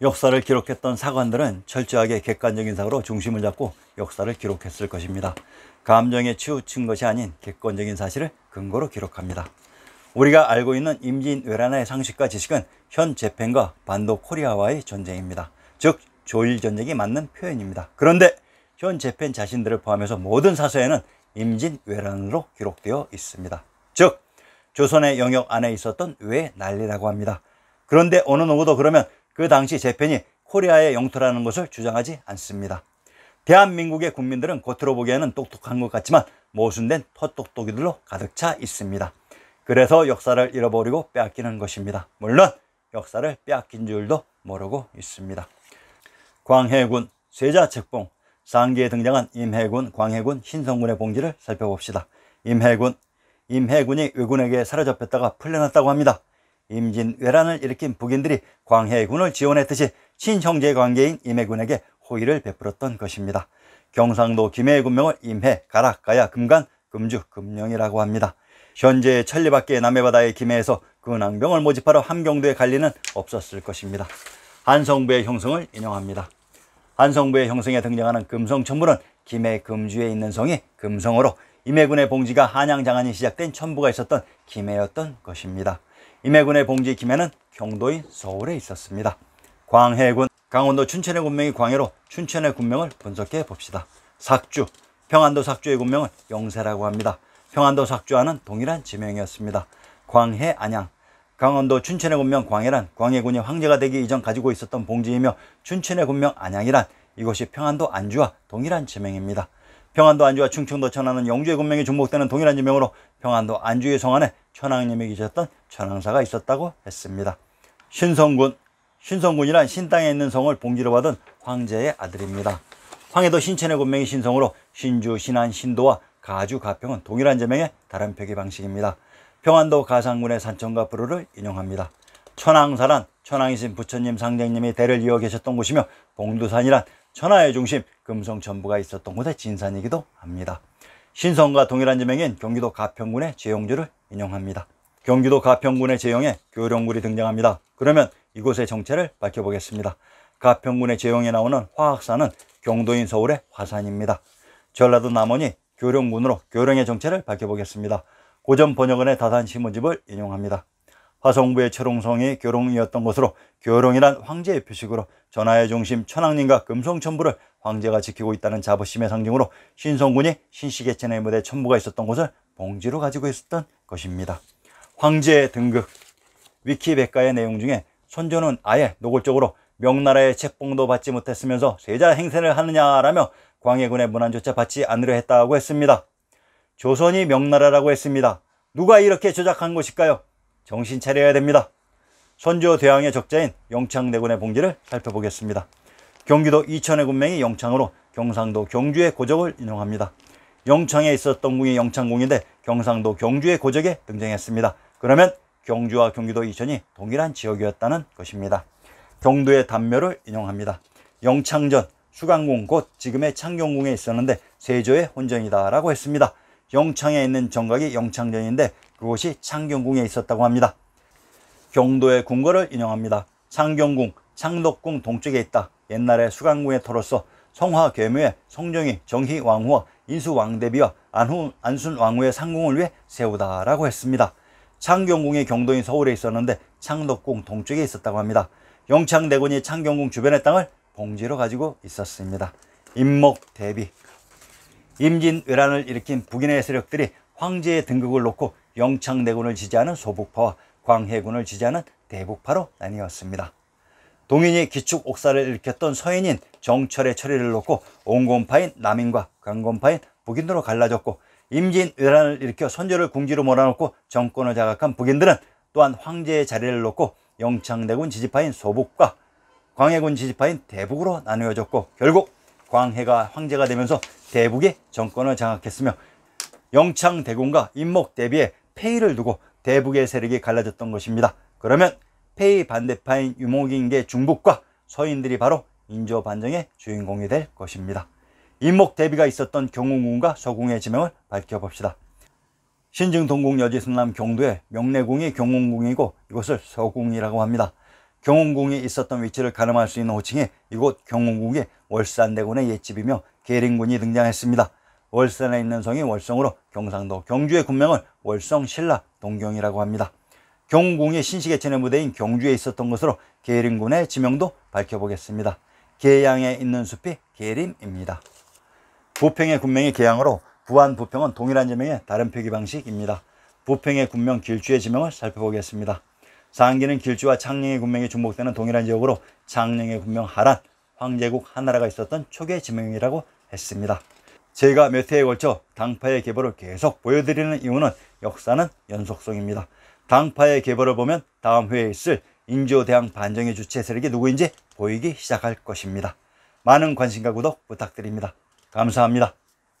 역사를 기록했던 사관들은 철저하게 객관적인 사고로 중심을 잡고 역사를 기록했을 것입니다. 감정에 치우친 것이 아닌 객관적인 사실을 근거로 기록합니다. 우리가 알고 있는 임진왜란의 상식과 지식은 현 재팬과 반도 코리아와의 전쟁입니다. 즉 조일 전쟁이 맞는 표현입니다. 그런데 현 재팬 자신들을 포함해서 모든 사서에는 임진왜란으로 기록되어 있습니다. 즉 조선의 영역 안에 있었던 왜 난리라고 합니다. 그런데 어느 누구도 그러면 그 당시 재팬이 코리아의 영토라는 것을 주장하지 않습니다. 대한민국의 국민들은 겉으로 보기에는 똑똑한 것 같지만 모순된 헛똑똑이들로 가득 차 있습니다. 그래서 역사를 잃어버리고 빼앗기는 것입니다. 물론 역사를 빼앗긴 줄도 모르고 있습니다. 광해군, 세자책봉, 상기에 등장한 임해군, 광해군, 신성군의 봉지를 살펴봅시다. 임해군, 임해군이 의군에게 사로잡혔다가 풀려났다고 합니다. 임진왜란을 일으킨 북인들이 광해군을 지원했듯이 친형제 관계인 임해군에게 호의를 베풀었던 것입니다. 경상도 김해의 군명을 임해, 가락, 가야, 금간, 금주, 금령이라고 합니다. 현재 천리밖에 남해바다의 김해에서 근황병을 모집하러 함경도에 갈 리는 없었을 것입니다. 한성부의 형성을 인용합니다. 한성부의 형성에 등장하는 금성천부는 김해 금주에 있는 성이 금성으로 임해군의 봉지가 한양장안이 시작된 천부가 있었던 김해였던 것입니다. 임해군의 봉지 김해는 경도인 서울에 있었습니다. 광해군, 강원도 춘천의 군명이 광해로 춘천의 군명을 분석해 봅시다. 삭주, 평안도 삭주의 군명은 영세라고 합니다. 평안도 삭주와는 동일한 지명이었습니다. 광해, 안양, 강원도 춘천의 군명 광해란 광해군이 황제가 되기 이전 가지고 있었던 봉지이며 춘천의 군명 안양이란 이것이 평안도 안주와 동일한 지명입니다. 평안도 안주와 충청도 천안은 영주의 군명이 중복되는 동일한 지명으로 평안도 안주의 성안에 천왕님이 계셨던 천왕사가 있었다고 했습니다. 신성군 신성군이란 신땅에 있는 성을 봉지로 받은 황제의 아들입니다. 황해도 신천의 군명이 신성으로 신주, 신안, 신도와 가주, 가평은 동일한 제명의 다른 표기 방식입니다. 평안도 가상군의 산천과 부르를 인용합니다. 천왕사란천왕이신 부처님 상장님이 대를 이어 계셨던 곳이며 봉두산이란 천하의 중심 금성전부가 있었던 곳의 진산이기도 합니다. 신성과 동일한 지명인 경기도 가평군의 제용주를 인용합니다. 경기도 가평군의 제용에 교령굴이 등장합니다. 그러면 이곳의 정체를 밝혀보겠습니다. 가평군의 제용에 나오는 화학산은 경도인 서울의 화산입니다. 전라도 남원이 교령군으로 교령의 정체를 밝혀보겠습니다. 고전 번역원의 다산 시무집을 인용합니다. 화성부의 최롱성이 교롱이었던 것으로 교롱이란 황제의 표식으로 전하의 중심 천왕님과 금성천부를 황제가 지키고 있다는 자부심의 상징으로 신성군이 신식계천의 무대 천부가 있었던 곳을 봉지로 가지고 있었던 것입니다. 황제의 등극 위키백과의 내용 중에 선조는 아예 노골적으로 명나라의 책봉도 받지 못했으면서 세자 행세를 하느냐라며 광해군의 문안조차 받지 않으려 했다고 했습니다. 조선이 명나라라고 했습니다. 누가 이렇게 조작한 것일까요? 정신 차려야 됩니다. 선조 대왕의 적자인 영창대군의 봉지를 살펴보겠습니다. 경기도 이천의 군맹이 영창으로 경상도 경주의 고적을 인용합니다. 영창에 있었던 궁이 영창궁인데 경상도 경주의 고적에 등장했습니다. 그러면 경주와 경기도 이천이 동일한 지역이었다는 것입니다. 경도의 단묘를 인용합니다. 영창전 수강궁 곧 지금의 창경궁에 있었는데 세조의 혼전이다라고 했습니다. 영창에 있는 정각이 영창전인데 그곳이 창경궁에 있었다고 합니다. 경도의 궁궐을 인용합니다. 창경궁, 창덕궁 동쪽에 있다. 옛날에 수강궁의 터로서 성화 괴묘의 성종이 정희 왕후와 인수 왕대비와 안후, 안순 왕후의 상궁을 위해 세우다라고 했습니다. 창경궁의 경도인 서울에 있었는데 창덕궁 동쪽에 있었다고 합니다. 영창대군이 창경궁 주변의 땅을 봉지로 가지고 있었습니다. 임목 대비 임진왜란을 일으킨 북인의 세력들이 황제의 등극을 놓고 영창대군을 지지하는 소북파와 광해군을 지지하는 대북파로 나뉘었습니다. 동인이 기축 옥사를 일으켰던 서인인 정철의 처리를 놓고 온건파인 남인과 강건파인 북인으로 갈라졌고 임진왜란을 일으켜 선조를 궁지로 몰아넣고 정권을 자각한 북인들은 또한 황제의 자리를 놓고 영창대군 지지파인 소북과 광해군 지지파인 대북으로 나누어졌고 결국 광해가 황제가 되면서 대북의 정권을 장악했으며 영창대공과 임목 대비에 페이를 두고 대북의 세력이 갈라졌던 것입니다. 그러면 페이 반대파인 유목인계 중북과 서인들이 바로 인조 반정의 주인공이 될 것입니다. 인목 대비가 있었던 경운궁과 서궁의 지명을 밝혀봅시다. 신증동궁 여지승남 경도의 명래궁이 경운궁이고 이것을 서궁이라고 합니다. 경운궁이 있었던 위치를 가늠할 수 있는 호칭이 이곳 경운궁의 월산대군의 옛집이며 계림군이 등장했습니다. 월산에 있는 성이 월성으로 경상도 경주의 군명을 월성신라 동경이라고 합니다. 경궁이 운 신시계천의 무대인 경주에 있었던 것으로 계림군의 지명도 밝혀보겠습니다. 계양에 있는 숲이 계림입니다. 부평의 군명이 계양으로 부안 부평은 동일한 지명의 다른 표기 방식입니다. 부평의 군명 길주의 지명을 살펴보겠습니다. 상기는 길주와 창녕의 군명이 중복되는 동일한 지역으로 창녕의 군명 하란, 황제국 한나라가 있었던 초기의 지명이라고 했습니다. 제가 몇해에 걸쳐 당파의 계보를 계속 보여드리는 이유는 역사는 연속성입니다. 당파의 계보를 보면 다음 회에 있을 인조대왕 반정의 주체 세력이 누구인지 보이기 시작할 것입니다. 많은 관심과 구독 부탁드립니다. 감사합니다.